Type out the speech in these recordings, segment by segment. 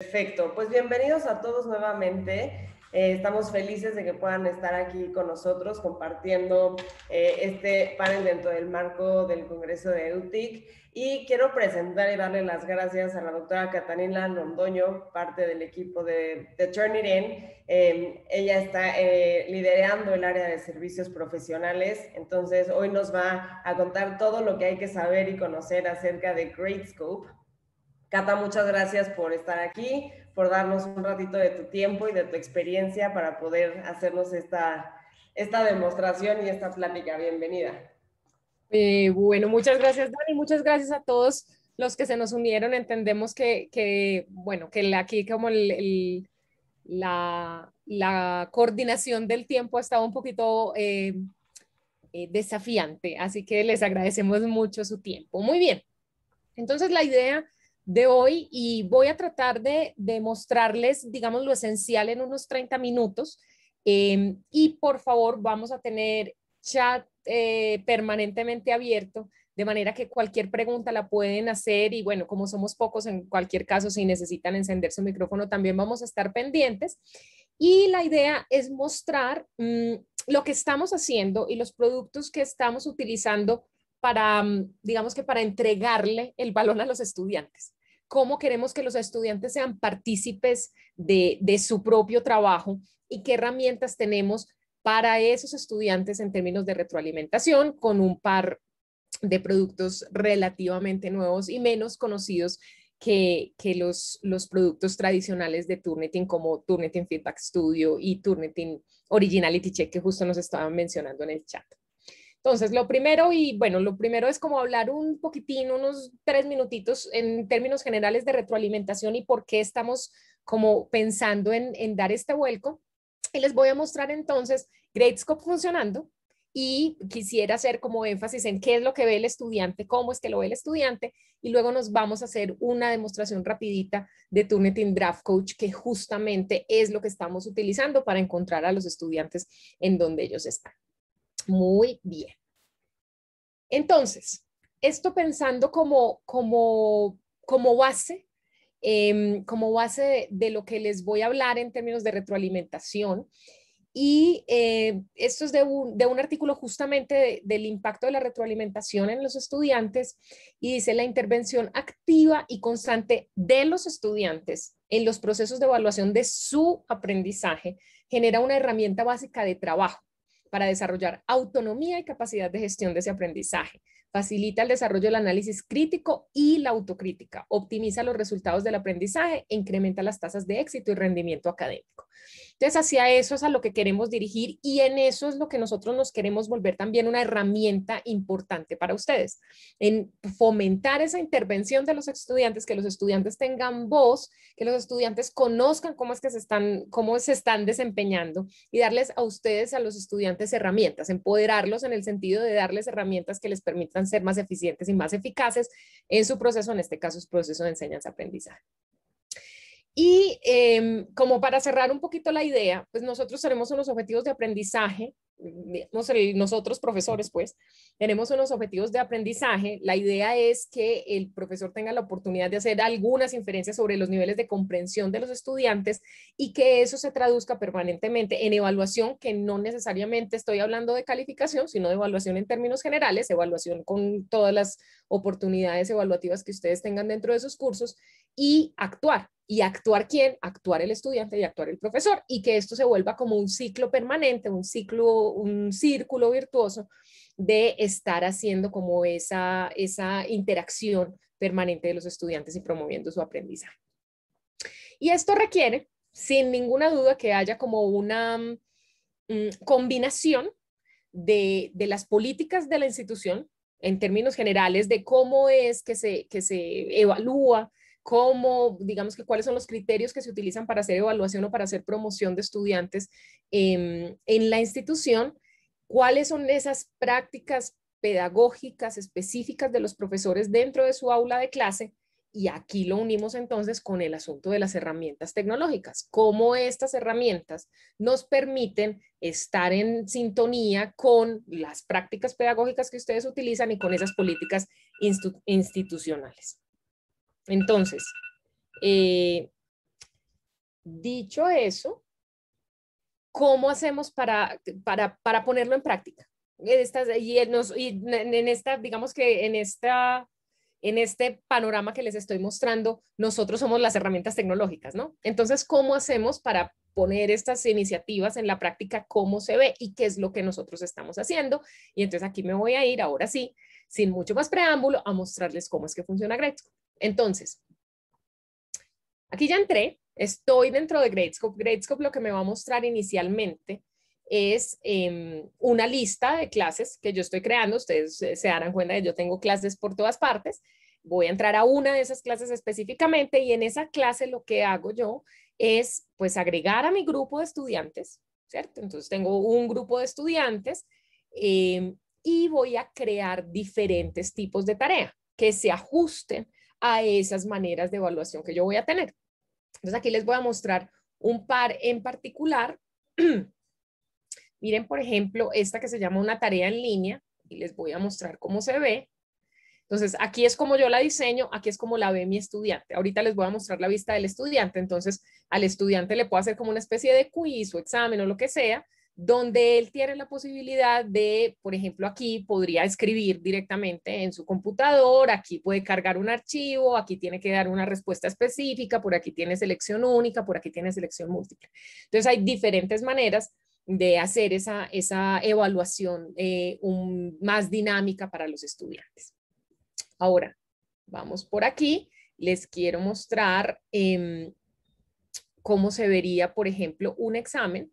Perfecto, pues bienvenidos a todos nuevamente. Eh, estamos felices de que puedan estar aquí con nosotros compartiendo eh, este panel dentro del marco del Congreso de EUTIC. Y quiero presentar y darle las gracias a la doctora Catalina Londoño, parte del equipo de, Turnitin. Turn It In. Em, ella está eh, liderando el área de servicios profesionales, entonces hoy nos va a contar todo lo que hay que saber y conocer acerca de Scope. Cata, muchas gracias por estar aquí, por darnos un ratito de tu tiempo y de tu experiencia para poder hacernos esta, esta demostración y esta plática. Bienvenida. Eh, bueno, muchas gracias, Dani. Muchas gracias a todos los que se nos unieron. Entendemos que, que bueno, que aquí como el, la, la, coordinación del tiempo ha estado un poquito eh, eh, desafiante, así que les agradecemos mucho su tiempo. Muy bien. Entonces, la idea de hoy y voy a tratar de, demostrarles mostrarles, digamos, lo esencial en unos 30 minutos. Eh, y por favor, vamos a tener chat eh, permanentemente abierto, de manera que cualquier pregunta la pueden hacer y bueno, como somos pocos, en cualquier caso, si necesitan encender su micrófono, también vamos a estar pendientes. Y la idea es mostrar mm, lo que estamos haciendo y los productos que estamos utilizando para, mm, digamos que para entregarle el balón a los estudiantes cómo queremos que los estudiantes sean partícipes de, su propio trabajo y qué herramientas tenemos para esos estudiantes en términos de retroalimentación con un par de productos relativamente nuevos y menos conocidos que, los, los productos tradicionales de Turnitin como Turnitin Feedback Studio y Turnitin Originality Check que justo nos estaban mencionando en el chat. Entonces, lo primero, y bueno, lo primero es como hablar un poquitín, unos tres minutitos en términos generales de retroalimentación y por qué estamos como pensando en, dar este vuelco. Y les voy a mostrar entonces Gradescope funcionando y quisiera hacer como énfasis en qué es lo que ve el estudiante, cómo es que lo ve el estudiante y luego nos vamos a hacer una demostración rapidita de Turnitin Draft Coach que justamente es lo que estamos utilizando para encontrar a los estudiantes en donde ellos están muy bien. Entonces, esto pensando como, como, base, como base em, de, lo que les voy a hablar en términos de retroalimentación. Y eh, esto es de un, artículo justamente del impacto de la retroalimentación en los estudiantes y dice la intervención activa y constante de los estudiantes en los procesos de evaluación de su aprendizaje genera una herramienta básica de trabajo para desarrollar autonomía y capacidad de gestión de ese aprendizaje. Facilita el desarrollo del análisis crítico y la autocrítica. Optimiza los resultados del aprendizaje incrementa las tasas de éxito y rendimiento académico. Entonces, hacia eso es a lo que queremos dirigir y en eso es lo que nosotros nos queremos volver también una herramienta importante para ustedes, en fomentar esa intervención de los estudiantes, que los estudiantes tengan voz, que los estudiantes conozcan cómo es que se están, cómo se están desempeñando y darles a ustedes, a los estudiantes, herramientas, empoderarlos en el sentido de darles herramientas que les permitan ser más eficientes y más eficaces en su proceso, en este caso es proceso de enseñanza-aprendizaje. Y em, como para cerrar un poquito la idea, pues nosotros tenemos unos objetivos de aprendizaje, nosotros profesores pues, tenemos unos objetivos de aprendizaje. La idea es que el profesor tenga la oportunidad de hacer algunas inferencias sobre los niveles de comprensión de los estudiantes y que eso se traduzca permanentemente en evaluación, que no necesariamente estoy hablando de calificación, sino de evaluación en términos generales, evaluación con todas las oportunidades evaluativas que ustedes tengan dentro de sus cursos y actuar, ¿Y actuar quién? Actuar el estudiante y actuar el profesor. Y que esto se vuelva como un ciclo permanente, un ciclo, un círculo virtuoso de estar haciendo como esa, esa interacción permanente de los estudiantes y promoviendo su aprendizaje. Y esto requiere, sin ninguna duda, que haya como una mm, combinación de, de, las políticas de la institución en términos generales de cómo es que se, que se evalúa cómo, digamos que cuáles son los criterios que se utilizan para hacer evaluación o para hacer promoción de estudiantes en la institución, cuáles son esas prácticas pedagógicas específicas de los profesores dentro de su aula de clase. Y aquí lo unimos entonces con el asunto de las herramientas tecnológicas, cómo estas herramientas nos permiten estar en sintonía con las prácticas pedagógicas que ustedes utilizan y con esas políticas institucionales. Entonces, eh, dicho eso, ¿cómo hacemos para, para, ponerlo en práctica? Estas, y, en, esta, digamos que en esta en este panorama que les estoy mostrando, nosotros somos las herramientas tecnológicas, ¿no? Entonces, ¿cómo hacemos para poner estas iniciativas en la práctica, cómo se ve y qué es lo que nosotros estamos haciendo? Y entonces aquí me voy a ir ahora sí, sin mucho más preámbulo, a mostrarles cómo es que funciona Gretsch. Entonces, aquí ya entré, estoy dentro de Gradescope. Gradescope lo que me va a mostrar inicialmente es em, una lista de clases que yo estoy creando. Ustedes se darán cuenta que yo tengo clases por todas partes. Voy a entrar a una de esas clases específicamente y en esa clase lo que hago yo es pues agregar a mi grupo de estudiantes, ¿cierto? Entonces tengo un grupo de estudiantes em, y voy a crear diferentes tipos de tarea que se ajusten a esas maneras de evaluación que yo voy a tener. Entonces aquí les voy a mostrar un par en particular. Miren, por ejemplo, esta que se llama una tarea en línea y les voy a mostrar cómo se ve. Entonces, aquí es como yo la diseño, aquí es como la ve mi estudiante. Ahorita les voy a mostrar la vista del estudiante. Entonces, al estudiante le puedo hacer como una especie de quiz o examen o lo que sea donde él tiene la posibilidad de, por ejemplo, aquí podría escribir directamente en su computador, aquí puede cargar un archivo, aquí tiene que dar una respuesta específica, por aquí tiene selección única, por aquí tiene selección múltiple. Entonces hay diferentes maneras de hacer esa, evaluación eh, más dinámica para los estudiantes. Ahora, vamos por aquí. Les quiero mostrar em, cómo se vería, por ejemplo, un examen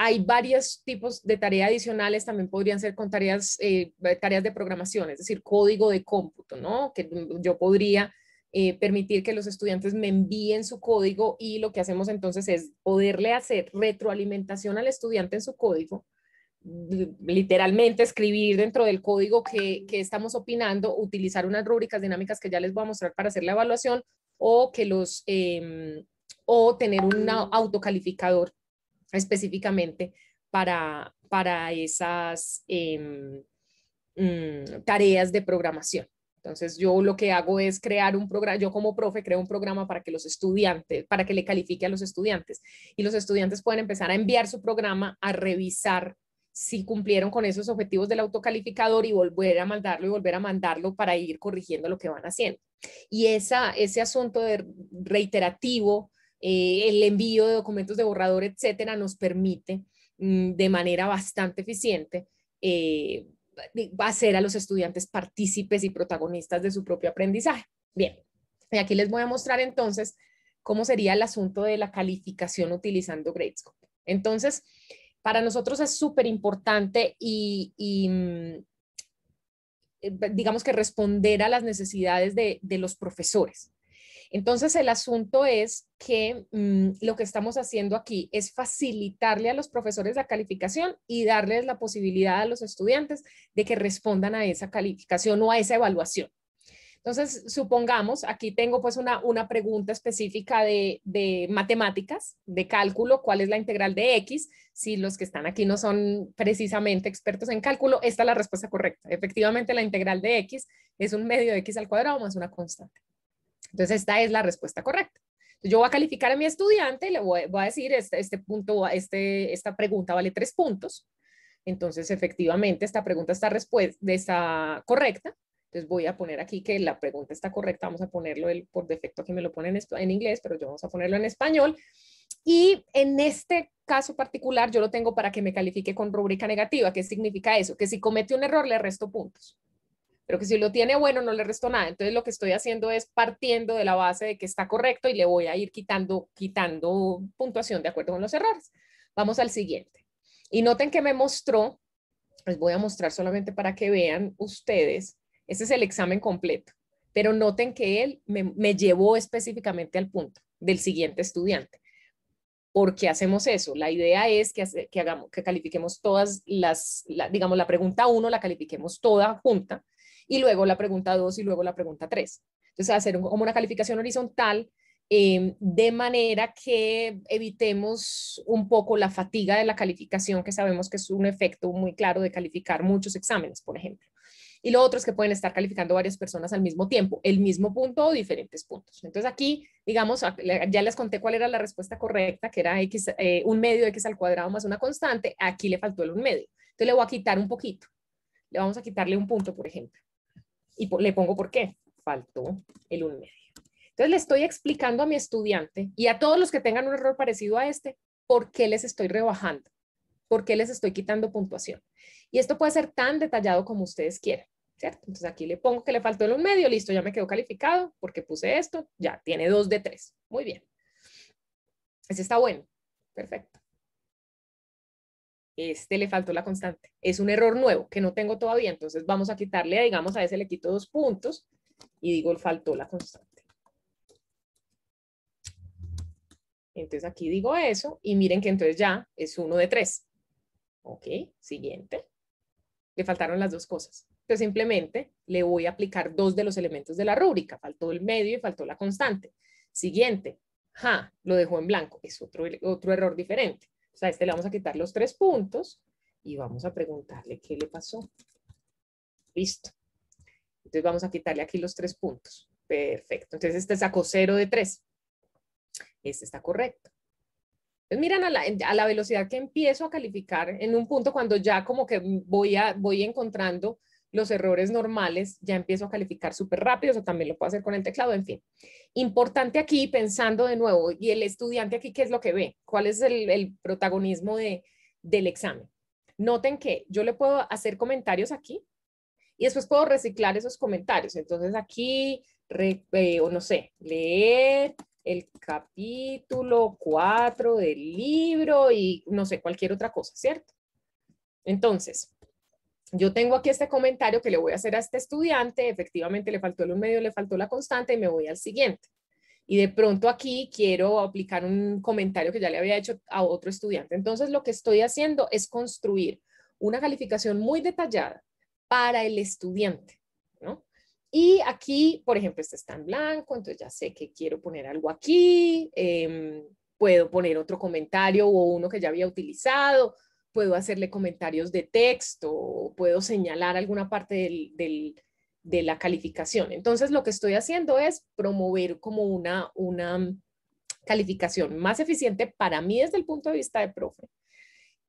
hay varios tipos de tareas adicionales, también podrían ser con tareas, eh, tareas de programación, es decir, código de cómputo, ¿no? Que yo podría eh, permitir que los estudiantes me envíen su código y lo que hacemos entonces es poderle hacer retroalimentación al estudiante en su código, literalmente escribir dentro del código que, estamos opinando, utilizar unas rúbricas dinámicas que ya les voy a mostrar para hacer la evaluación o que los em, o tener un mm. autocalificador específicamente para, para esas em, mm, tareas de programación. Entonces yo lo que hago es crear un programa, yo como profe creo un programa para que los estudiantes, para que le califique a los estudiantes y los estudiantes pueden empezar a enviar su programa a revisar si cumplieron con esos objetivos del autocalificador y volver a mandarlo y volver a mandarlo para ir corrigiendo lo que van haciendo. Y esa, ese asunto de reiterativo eh, el envío de documentos de borrador, etcétera, nos permite mm, de manera bastante eficiente eh, hacer a los estudiantes partícipes y protagonistas de su propio aprendizaje. Bien, y aquí les voy a mostrar entonces cómo sería el asunto de la calificación utilizando Gradescope. Entonces, para nosotros es súper importante y, mm, eh, digamos que responder a las necesidades de, los profesores. Entonces, el asunto es que mm, lo que estamos haciendo aquí es facilitarle a los profesores la calificación y darles la posibilidad a los estudiantes de que respondan a esa calificación o a esa evaluación. Entonces, supongamos, aquí tengo pues una, una pregunta específica de, de, matemáticas, de cálculo, cuál es la integral de X. Si los que están aquí no son precisamente expertos en cálculo, esta es la respuesta correcta. Efectivamente, la integral de X es un medio de X al cuadrado más una constante. Entonces, esta es la respuesta correcta. Yo voy a calificar a mi estudiante, le voy, a decir, este, este, punto, este, esta pregunta vale tres puntos. Entonces, efectivamente, esta pregunta está, está correcta. Entonces, voy a poner aquí que la pregunta está correcta. Vamos a ponerlo por defecto, que me lo ponen en, inglés, pero yo vamos a ponerlo en español. Y en este caso particular, yo lo tengo para que me califique con rúbrica negativa. ¿Qué significa eso? Que si comete un error, le resto puntos pero que si lo tiene bueno no le resto nada. Entonces lo que estoy haciendo es partiendo de la base de que está correcto y le voy a ir quitando, quitando puntuación de acuerdo con los errores. Vamos al siguiente. Y noten que me mostró, les voy a mostrar solamente para que vean ustedes, ese es el examen completo, pero noten que él me, me llevó específicamente al punto del siguiente estudiante. ¿Por qué hacemos eso? La idea es que, que, hagamos, que califiquemos todas las, digamos, la pregunta 1 la califiquemos toda junta, y luego la pregunta 2 y luego la pregunta 3. Entonces, hacer como una calificación horizontal em, de manera que evitemos un poco la fatiga de la calificación, que sabemos que es un efecto muy claro de calificar muchos exámenes, por ejemplo. Y lo otro es que pueden estar calificando varias personas al mismo tiempo, el mismo punto o diferentes puntos. Entonces aquí, digamos, ya les conté cuál era la respuesta correcta, que era x, eh, un medio x al cuadrado más una constante. Aquí le faltó el un medio. Entonces le voy a quitar un poquito. Le vamos a quitarle un punto, por ejemplo. Y le pongo por qué. Faltó el un medio. Entonces le estoy explicando a mi estudiante y a todos los que tengan un error parecido a este, por qué les estoy rebajando, por qué les estoy quitando puntuación. Y esto puede ser tan detallado como ustedes quieran, ¿cierto? Entonces aquí le pongo que le faltó el un medio, listo, ya me quedó calificado porque puse esto, ya tiene dos de tres. Muy bien. Ese está bueno. Perfecto este le faltó la constante. Es un error nuevo que no tengo todavía, entonces vamos a quitarle, digamos, a ese le quito dos puntos y digo, faltó la constante. Entonces aquí digo eso y miren que entonces ya es uno de tres. Ok, siguiente. Le faltaron las dos cosas. Entonces simplemente le voy a aplicar dos de los elementos de la rúbrica. Faltó el medio y faltó la constante. Siguiente. Ja, lo dejó en blanco. Es otro, otro error diferente a este le vamos a quitar los tres puntos y vamos a preguntarle qué le pasó. Listo. Entonces vamos a quitarle aquí los tres puntos. Perfecto. Entonces este sacó cero de tres. Este está correcto. Entonces miran a la, velocidad que empiezo a calificar en un punto cuando ya como que voy, a, voy encontrando los errores normales, ya empiezo a calificar súper rápido, o también lo puedo hacer con el teclado, en fin. Importante aquí, pensando de nuevo, y el estudiante aquí, ¿qué es lo que ve? ¿Cuál es el, protagonismo de, del examen? Noten que yo le puedo hacer comentarios aquí y después puedo reciclar esos comentarios. Entonces aquí, eh, o no sé, leer el capítulo 4 del libro y no sé, cualquier otra cosa, ¿cierto? Entonces, yo tengo aquí este comentario que le voy a hacer a este estudiante, efectivamente le faltó el un medio, le faltó la constante y me voy al siguiente. Y de pronto aquí quiero aplicar un comentario que ya le había hecho a otro estudiante. Entonces lo que estoy haciendo es construir una calificación muy detallada para el estudiante, Y aquí, por ejemplo, este está en blanco, entonces ya sé que quiero poner algo aquí, em, puedo poner otro comentario o uno que ya había utilizado, puedo hacerle comentarios de texto o puedo señalar alguna parte de la calificación. Entonces, lo que estoy haciendo es promover como una, una calificación más eficiente para mí desde el punto de vista de profe,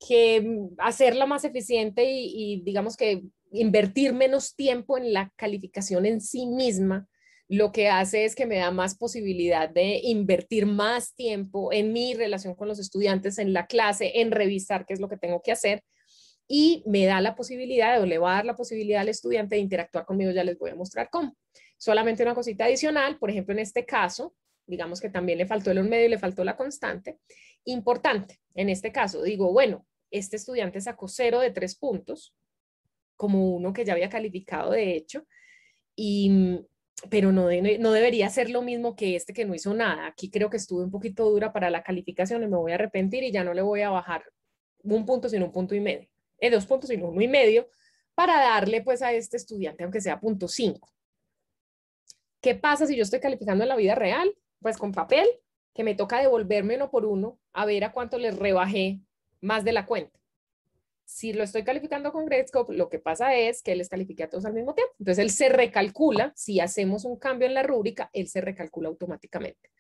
que mm, hacerla más eficiente y, y digamos que invertir menos tiempo en la calificación en sí misma lo que hace es que me da más posibilidad de invertir más tiempo en mi relación con los estudiantes, en la clase, en revisar qué es lo que tengo que hacer y me da la posibilidad o le va a dar la posibilidad al estudiante de interactuar conmigo, ya les voy a mostrar cómo. Solamente una cosita adicional, por ejemplo, en este caso, digamos que también le faltó el medio y le faltó la constante, importante, en este caso, digo, bueno, este estudiante sacó cero de tres puntos, como uno que ya había calificado de hecho, y pero no, debería ser lo mismo que este que no hizo nada. Aquí creo que estuve un poquito dura para la calificación y me voy a arrepentir y ya no le voy a bajar un punto, sino un punto y medio. Eh, dos puntos, sino uno y medio, para darle pues a este estudiante, aunque sea punto cinco. ¿Qué pasa si yo estoy calificando en la vida real? Pues con papel, que me toca devolverme uno por uno a ver a cuánto les rebajé más de la cuenta si lo estoy calificando con Gradescope, lo que pasa es que él les califique a todos al mismo tiempo. Entonces él se recalcula, si hacemos un cambio en la rúbrica, él se recalcula automáticamente.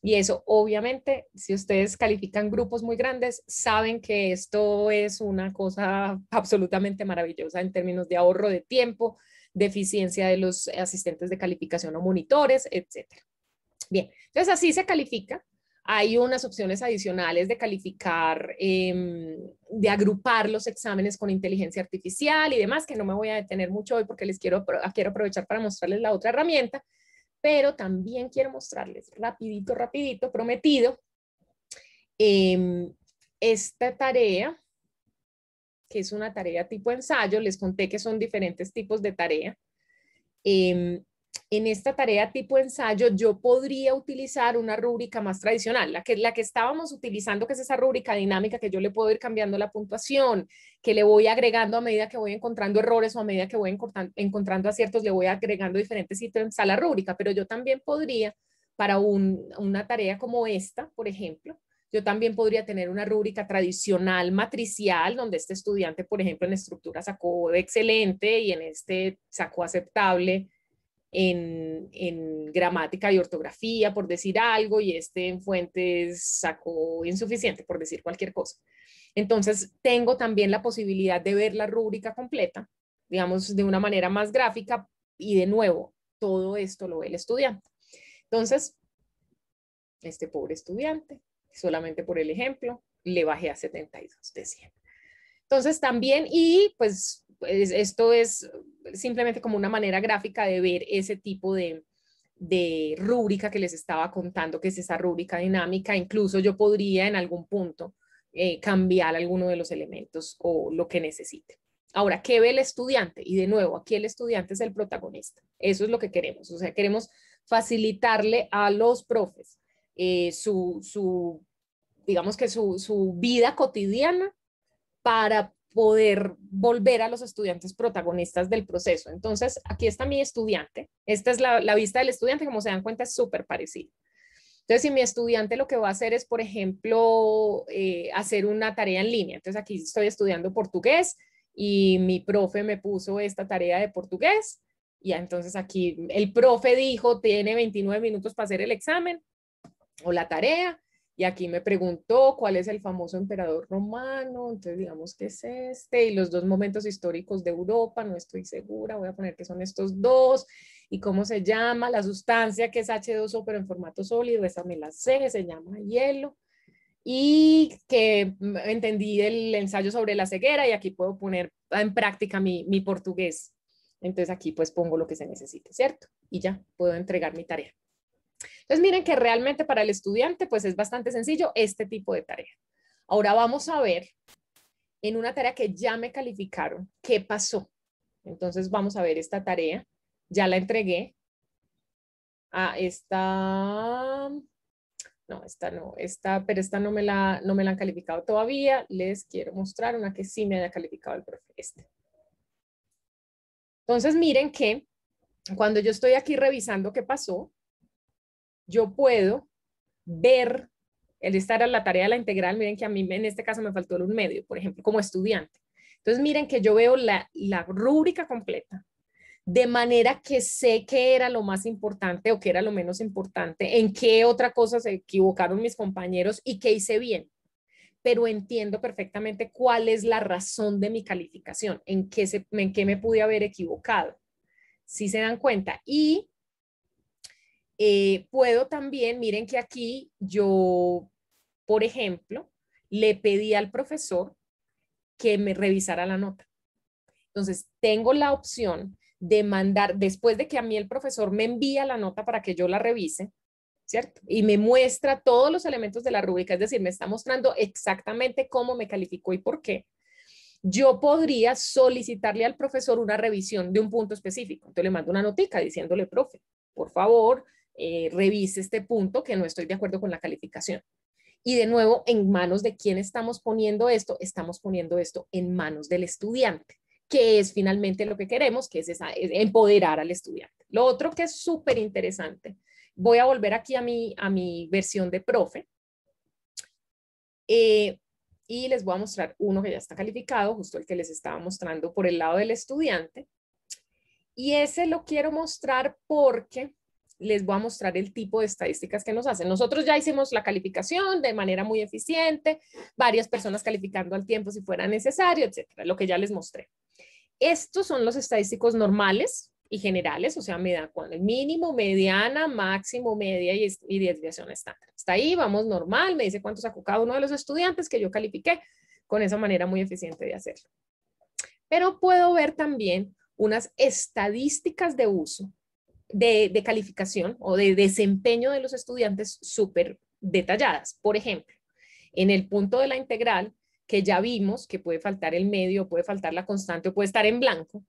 Y eso, obviamente, si ustedes califican grupos muy grandes, saben que esto es una cosa absolutamente maravillosa en términos de ahorro de tiempo, de eficiencia de los asistentes de calificación o monitores, etc. Bien, entonces así se califica hay unas opciones adicionales de calificar, em, de agrupar los exámenes con inteligencia artificial y demás, que no me voy a detener mucho hoy porque les quiero, ah, quiero aprovechar para mostrarles la otra herramienta, pero también quiero mostrarles rapidito, rapidito, prometido, em, esta tarea, que es una tarea tipo ensayo, les conté que son diferentes tipos de tarea. Em, en esta tarea tipo ensayo yo podría utilizar una rúbrica más tradicional, la que, la que estábamos utilizando, que es esa rúbrica dinámica que yo le puedo ir cambiando la puntuación, que le voy agregando a medida que voy encontrando errores o a medida que voy encontrando, aciertos, le voy agregando diferentes ítems a la rúbrica, pero yo también podría, para una tarea como esta, por ejemplo, yo también podría tener una rúbrica tradicional matricial donde este estudiante, por ejemplo, en estructura sacó de excelente y en este sacó aceptable en, gramática y ortografía, por decir algo, y este en fuentes sacó insuficiente, por decir cualquier cosa. Entonces, tengo también la posibilidad de ver la rúbrica completa, digamos, de una manera más gráfica, y de nuevo, todo esto lo ve el estudiante. Entonces, este pobre estudiante, solamente por el ejemplo, le bajé a 72 de 100. Entonces, también, y pues esto es simplemente como una manera gráfica de ver ese tipo de, rúbrica que les estaba contando, que es esa rúbrica dinámica. Incluso yo podría en algún punto eh, cambiar alguno de los elementos o lo que necesite. Ahora, ¿qué ve el estudiante? Y de nuevo, aquí el estudiante es el protagonista. Eso es lo que queremos. O sea, queremos facilitarle a los profes eh, su, digamos que su, su vida cotidiana para poder volver a los estudiantes protagonistas del proceso. Entonces, aquí está mi estudiante. Esta es la, vista del estudiante, como se dan cuenta, es súper parecido. Entonces, si mi estudiante lo que va a hacer es, por ejemplo, eh, hacer una tarea en línea. Entonces, aquí estoy estudiando portugués y mi profe me puso esta tarea de portugués. Y entonces aquí el profe dijo, tiene 29 minutos para hacer el examen o la tarea y aquí me preguntó cuál es el famoso emperador romano, entonces digamos que es este, y los dos momentos históricos de Europa, no estoy segura, voy a poner que son estos dos, y cómo se llama la sustancia que es H2O pero en formato sólido, esa me la sé, se llama hielo, y que entendí el ensayo sobre la ceguera y aquí puedo poner en práctica mi, mi portugués. Entonces aquí pues pongo lo que se necesite, ¿cierto? Y ya puedo entregar mi tarea. Entonces, miren que realmente para el estudiante, pues es bastante sencillo este tipo de tarea. Ahora vamos a ver en una tarea que ya me calificaron, ¿qué pasó? Entonces, vamos a ver esta tarea. Ya la entregué a esta... No, esta no, esta, pero esta no me, la, no me la han calificado todavía. Les quiero mostrar una que sí me haya calificado el profe, este. Entonces, miren que cuando yo estoy aquí revisando qué pasó, yo puedo ver el estar a la tarea de la integral, miren que a mí en este caso me faltó el un medio, por ejemplo, como estudiante. Entonces miren que yo veo la, rúbrica completa, de manera que sé qué era lo más importante o qué era lo menos importante, en qué otra cosa se equivocaron mis compañeros y qué hice bien. Pero entiendo perfectamente cuál es la razón de mi calificación, en qué, se, en qué me pude haber equivocado. Si se dan cuenta. Y eh, puedo también, miren que aquí yo, por ejemplo, le pedí al profesor que me revisara la nota. Entonces, tengo la opción de mandar, después de que a mí el profesor me envía la nota para que yo la revise, ¿cierto? Y me muestra todos los elementos de la rúbrica, es decir, me está mostrando exactamente cómo me calificó y por qué. Yo podría solicitarle al profesor una revisión de un punto específico. Entonces le mando una notica diciéndole, profe, por favor, eh, revise este punto que no estoy de acuerdo con la calificación. Y de nuevo, en manos de quién estamos poniendo esto, estamos poniendo esto en manos del estudiante, que es finalmente lo que queremos, que es, empoderar al estudiante. Lo otro que es súper interesante, voy a volver aquí a mi, a mi versión de profe. Eh, y les voy a mostrar uno que ya está calificado, justo el que les estaba mostrando por el lado del estudiante. Y ese lo quiero mostrar porque les voy a mostrar el tipo de estadísticas que nos hacen. Nosotros ya hicimos la calificación de manera muy eficiente, varias personas calificando al tiempo si fuera necesario, etcétera, lo que ya les mostré. Estos son los estadísticos normales y generales, o sea, me da el mínimo, mediana, máximo, media y, desviación estándar. Está ahí, vamos normal, me dice cuántos sacó cada uno de los estudiantes que yo califiqué con esa manera muy eficiente de hacerlo. Pero puedo ver también unas estadísticas de uso de, calificación o de desempeño de los estudiantes súper detalladas. Por ejemplo, en el punto de la integral, que ya vimos que puede faltar el medio, puede faltar la constante o puede estar en blanco,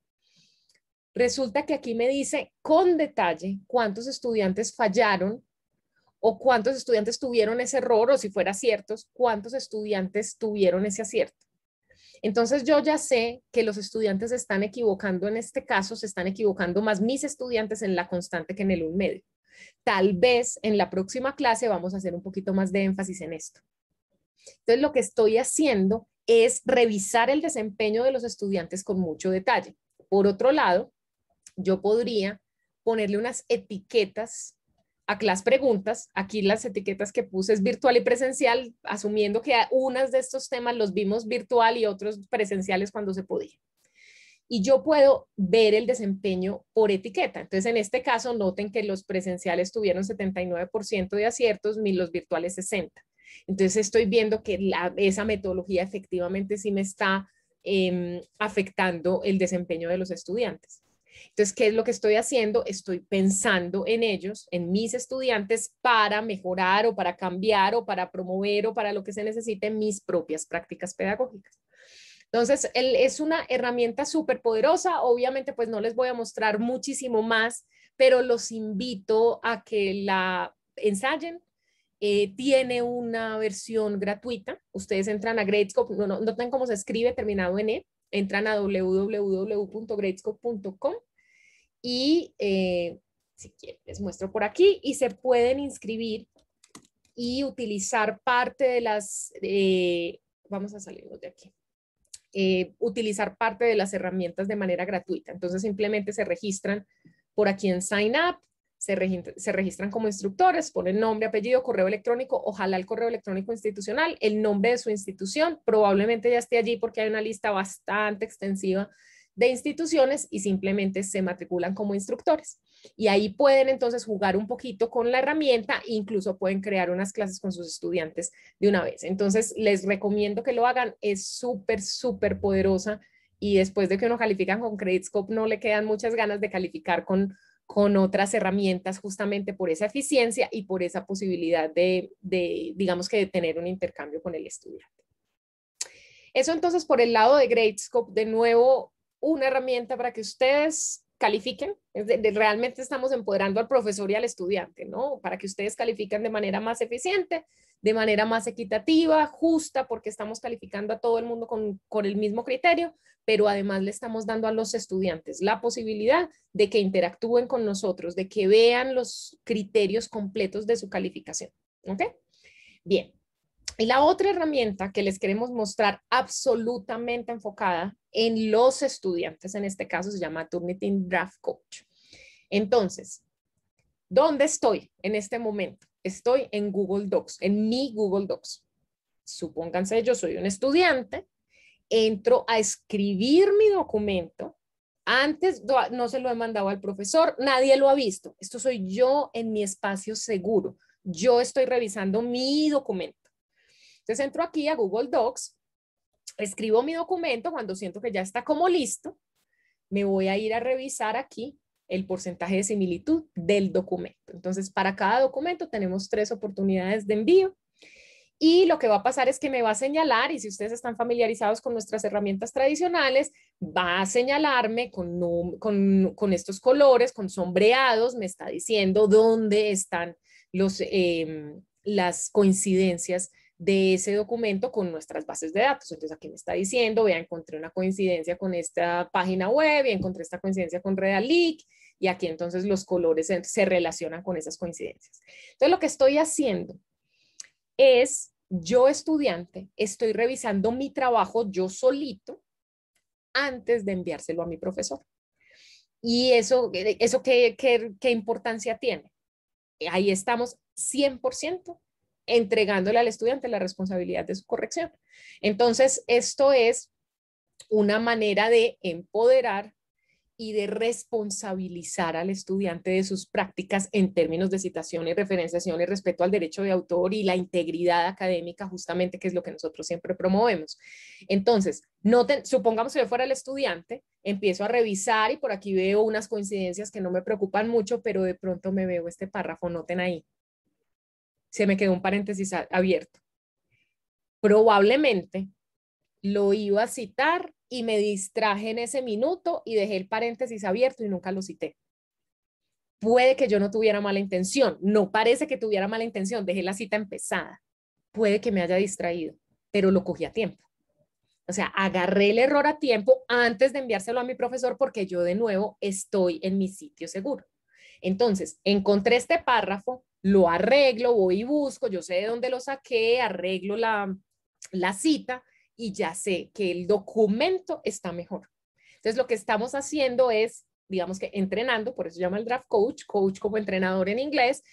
resulta que aquí me dice con detalle cuántos estudiantes fallaron o cuántos estudiantes tuvieron ese error o si fuera ciertos, cuántos estudiantes tuvieron ese acierto. Entonces yo ya sé que los estudiantes se están equivocando en este caso, se están equivocando más mis estudiantes en la constante que en el un medio. Tal vez en la próxima clase vamos a hacer un poquito más de énfasis en esto. Entonces lo que estoy haciendo es revisar el desempeño de los estudiantes con mucho detalle. Por otro lado, yo podría ponerle unas etiquetas a las preguntas, aquí las etiquetas que puse es virtual y presencial, asumiendo que unas de estos temas los vimos virtual y otros presenciales cuando se podía. Y yo puedo ver el desempeño por etiqueta. Entonces, en este caso, noten que los presenciales tuvieron 79% de aciertos, y los virtuales 60. Entonces, estoy viendo que esa metodología efectivamente sí me está em, afectando el desempeño de los estudiantes. Entonces, ¿qué es lo que estoy haciendo? Estoy pensando en ellos, en mis estudiantes, para mejorar o para cambiar o para promover o para lo que se necesite mis propias prácticas pedagógicas. Entonces, es una herramienta súper poderosa. Obviamente, pues no les voy a mostrar muchísimo más, pero los invito a que la ensayen. Eh, tiene una versión gratuita. Ustedes entran a Gradescope, no, no, noten cómo se escribe, terminado en E. Entran a www.gradescope.com y eh, si quieren les muestro por aquí y se pueden inscribir y utilizar parte de las, eh, vamos a salirnos de aquí, eh, utilizar parte de las herramientas de manera gratuita. Entonces simplemente se registran por aquí en Sign Up, se, se, registran como instructores, ponen nombre, apellido, correo electrónico, ojalá el correo electrónico institucional, el nombre de su institución, probablemente ya esté allí porque hay una lista bastante extensiva de instituciones y simplemente se matriculan como instructores. Y ahí pueden entonces jugar un poquito con la herramienta, e incluso pueden crear unas clases con sus estudiantes de una vez. Entonces, les recomiendo que lo hagan, es súper, súper poderosa y después de que uno califica con Credit no le quedan muchas ganas de calificar con, con otras herramientas justamente por esa eficiencia y por esa posibilidad de, de digamos que de tener un intercambio con el estudiante. Eso entonces por el lado de Gradescope, de nuevo una herramienta para que ustedes califiquen, realmente estamos empoderando al profesor y al estudiante, ¿no? Para que ustedes califiquen de manera más eficiente, de manera más equitativa, justa, porque estamos calificando a todo el mundo con, el mismo criterio, pero además le estamos dando a los estudiantes la posibilidad de que interactúen con nosotros, de que vean los criterios completos de su calificación, ¿ok? Bien, y la otra herramienta que les queremos mostrar absolutamente enfocada en los estudiantes, en este caso se llama Turnitin Draft Coach. Entonces, ¿dónde estoy en este momento? Estoy en Google Docs, en mi Google Docs. Supónganse, yo soy un estudiante, entro a escribir mi documento. Antes no se lo he mandado al profesor, nadie lo ha visto. Esto soy yo en mi espacio seguro. Yo estoy revisando mi documento. Entonces entro aquí a Google Docs, escribo mi documento cuando siento que ya está como listo, me voy a ir a revisar aquí el porcentaje de similitud del documento. Entonces, para cada documento tenemos tres oportunidades de envío. Y lo que va a pasar es que me va a señalar, y si ustedes están familiarizados con nuestras herramientas tradicionales, va a señalarme con, con, estos colores, con sombreados, me está diciendo dónde están los, em, las coincidencias de ese documento con nuestras bases de datos. Entonces aquí me está diciendo, a encontré una coincidencia con esta página web y encontré esta coincidencia con Redalic y aquí entonces los colores se, relacionan con esas coincidencias. Entonces lo que estoy haciendo es, yo estudiante, estoy revisando mi trabajo yo solito antes de enviárselo a mi profesor. ¿Y eso, eh, eso qué, qué, qué importancia tiene? Ahí estamos 100% entregándole al estudiante la responsabilidad de su corrección. Entonces, esto es una manera de empoderar y de responsabilizar al estudiante de sus prácticas en términos de citación y referenciación y respeto al derecho de autor y la integridad académica, justamente, que es lo que nosotros siempre promovemos. Entonces, noten, supongamos que yo fuera el estudiante, empiezo a revisar y por aquí veo unas coincidencias que no me preocupan mucho, pero de pronto me veo este párrafo, noten ahí, se me quedó un paréntesis abierto. Probablemente lo iba a citar y me distraje en ese minuto y dejé el paréntesis abierto y nunca lo cité. Puede que yo no tuviera mala intención, no parece que tuviera mala intención, dejé la cita empezada. Puede que me haya distraído, pero lo cogí a tiempo. O sea, agarré el error a tiempo antes de enviárselo a mi profesor porque yo de nuevo estoy en mi sitio seguro. Entonces, encontré este párrafo, lo arreglo, voy y busco, yo sé de dónde lo saqué, arreglo la, la cita y ya sé que el documento está mejor. Entonces, lo que estamos haciendo es, digamos que entrenando, por eso se llama el draft coach, coach como entrenador en inglés,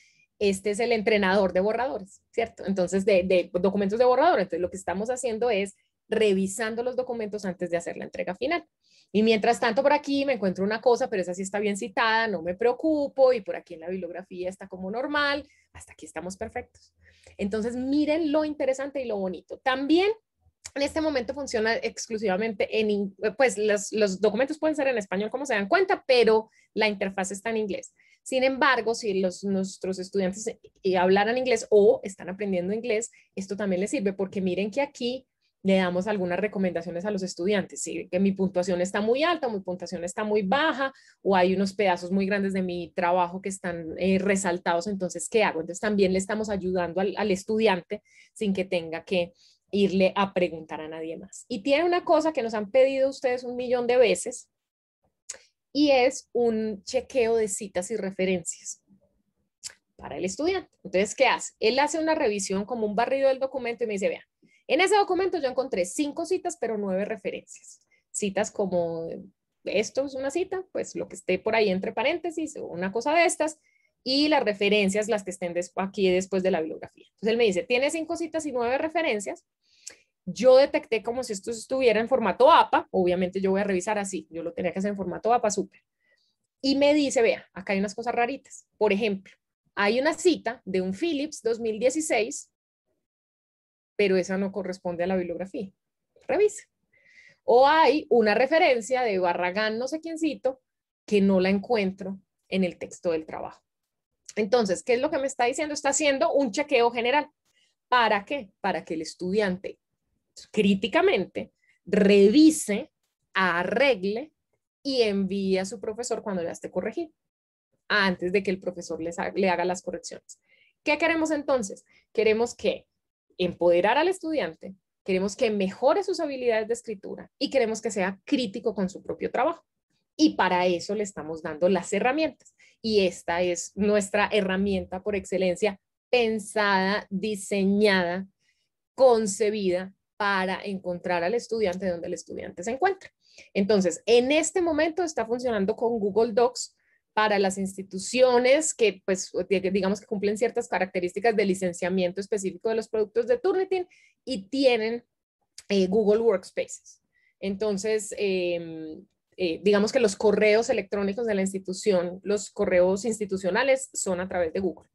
este es el entrenador de borradores, ¿cierto? Entonces, de, de documentos de borradores, Entonces, lo que estamos haciendo es revisando los documentos antes de hacer la entrega final. Y mientras tanto, por aquí me encuentro una cosa, pero esa sí está bien citada, no me preocupo, y por aquí en la bibliografía está como normal, hasta aquí estamos perfectos. Entonces, miren lo interesante y lo bonito. También en este momento funciona exclusivamente en, pues los, documentos pueden ser en español, como se dan cuenta, pero la interfaz está en inglés. Sin embargo, si los, nuestros estudiantes eh, hablaran inglés o están aprendiendo inglés, esto también les sirve porque miren que aquí le damos algunas recomendaciones a los estudiantes, Si que mi puntuación está muy alta, mi puntuación está muy baja, o hay unos pedazos muy grandes de mi trabajo que están eh, resaltados, entonces, ¿qué hago? Entonces, también le estamos ayudando al, al estudiante sin que tenga que irle a preguntar a nadie más. Y tiene una cosa que nos han pedido ustedes un millón de veces, y es un chequeo de citas y referencias para el estudiante. Entonces, ¿qué hace? Él hace una revisión como un barrido del documento y me dice, vean, en ese documento yo encontré cinco citas, pero nueve referencias. Citas como esto es una cita, pues lo que esté por ahí entre paréntesis o una cosa de estas, y las referencias, las que estén aquí después de la bibliografía. Entonces él me dice, tiene cinco citas y nueve referencias. Yo detecté como si esto estuviera en formato APA, obviamente yo voy a revisar así, yo lo tenía que hacer en formato APA, súper. Y me dice, vea, acá hay unas cosas raritas. Por ejemplo, hay una cita de un Philips 2016 pero esa no corresponde a la bibliografía. Revise. O hay una referencia de Barragán, no sé quién cito, que no la encuentro en el texto del trabajo. Entonces, ¿qué es lo que me está diciendo? Está haciendo un chequeo general. ¿Para qué? Para que el estudiante críticamente revise, arregle y envíe a su profesor cuando ya esté corregido, antes de que el profesor le haga las correcciones. ¿Qué queremos entonces? Queremos que empoderar al estudiante, queremos que mejore sus habilidades de escritura y queremos que sea crítico con su propio trabajo. Y para eso le estamos dando las herramientas. Y esta es nuestra herramienta por excelencia, pensada, diseñada, concebida para encontrar al estudiante donde el estudiante se encuentra. Entonces, en este momento está funcionando con Google Docs para las instituciones que, pues, digamos que cumplen ciertas características de licenciamiento específico de los productos de Turnitin y tienen eh, Google Workspaces. Entonces, em, eh, digamos que los correos electrónicos de la institución, los correos institucionales son a través de Google.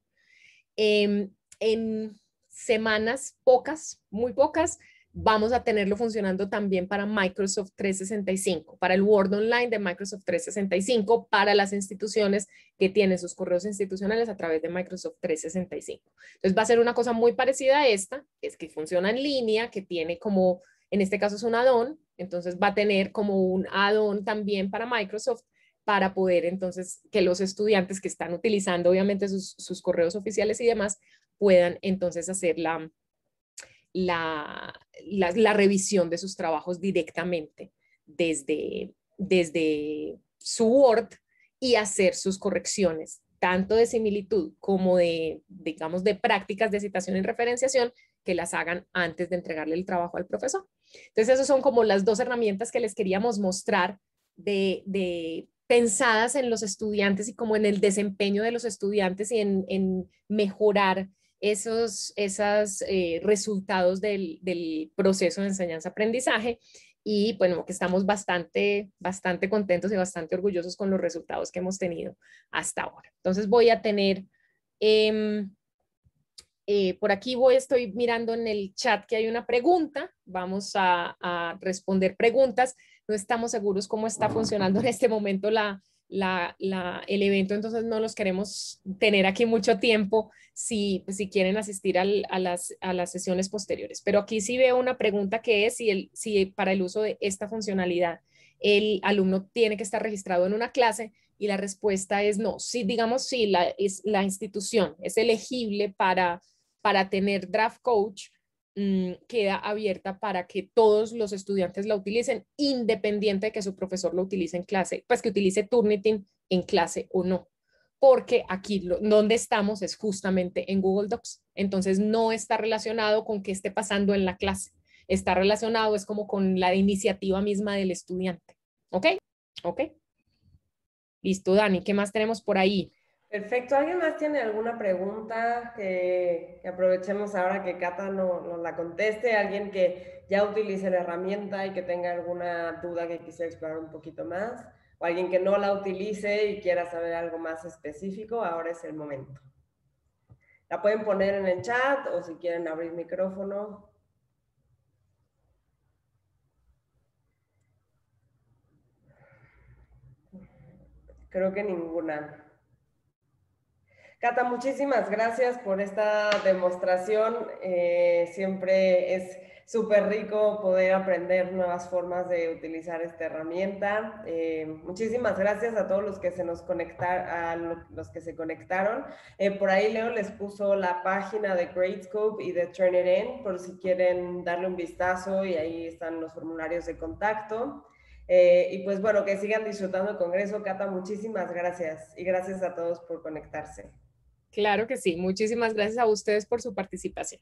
Em, en semanas pocas, muy pocas, vamos a tenerlo funcionando también para Microsoft 365, para el Word Online de Microsoft 365, para las instituciones que tienen sus correos institucionales a través de Microsoft 365. Entonces va a ser una cosa muy parecida a esta, es que funciona en línea, que tiene como, en este caso es un add-on, entonces va a tener como un add-on también para Microsoft para poder entonces que los estudiantes que están utilizando obviamente sus, correos oficiales y demás puedan entonces hacer la, la, la, revisión de sus trabajos directamente desde, desde su Word y hacer sus correcciones, tanto de similitud como de, digamos, de prácticas de citación y referenciación que las hagan antes de entregarle el trabajo al profesor. Entonces, esas son como las dos herramientas que les queríamos mostrar de pensadas en los estudiantes y como en el desempeño de los estudiantes y en, en mejorar esos eh, resultados del, proceso de enseñanza-aprendizaje y bueno, que estamos bastante, bastante contentos y bastante orgullosos con los resultados que hemos tenido hasta ahora. Entonces voy a tener, em, eh, por aquí voy, estoy mirando en el chat que hay una pregunta, vamos a responder preguntas, no estamos seguros cómo está funcionando en este momento la, la, el evento, entonces no los queremos tener aquí mucho tiempo si, si quieren asistir a, las, a, las, sesiones posteriores. Pero aquí sí veo una pregunta que es si, el, si para el uso de esta funcionalidad el alumno tiene que estar registrado en una clase y la respuesta es no. Si digamos si la, es, la institución es elegible para, para tener draft coach, Mm, queda abierta para que todos los estudiantes la utilicen, independiente de que su profesor lo utilice en clase, pues que utilice Turnitin en clase o no porque aquí donde estamos es justamente en Google Docs. Entonces no está relacionado con qué esté pasando en la clase. Está relacionado es como con la iniciativa misma del estudiante. ¿Ok? ¿Ok? Listo, Dani. ¿Qué más tenemos por ahí? Perfecto. ¿Alguien más tiene alguna pregunta que, aprovechemos ahora que Cata nos la conteste? ¿Alguien que ya utilice la herramienta y que tenga alguna duda que quisiera explorar un poquito más? ¿O alguien que no la utilice y quiera saber algo más específico? Ahora es el momento. La pueden poner en el chat o si quieren abrir micrófono. Creo que ninguna. Cata, muchísimas gracias por esta demostración. Eh, siempre es súper rico poder aprender nuevas formas de utilizar esta herramienta. Eh, muchísimas gracias a todos los que se nos conectaron, los que se conectaron. Eh, por ahí Leo les puso la página de Gradescope y de Turnitin por si quieren darle un vistazo y ahí están los formularios de contacto. y pues bueno, que sigan disfrutando el Congreso. Cata, muchísimas gracias y gracias a todos por conectarse. Claro que sí. Muchísimas gracias a ustedes por su participación.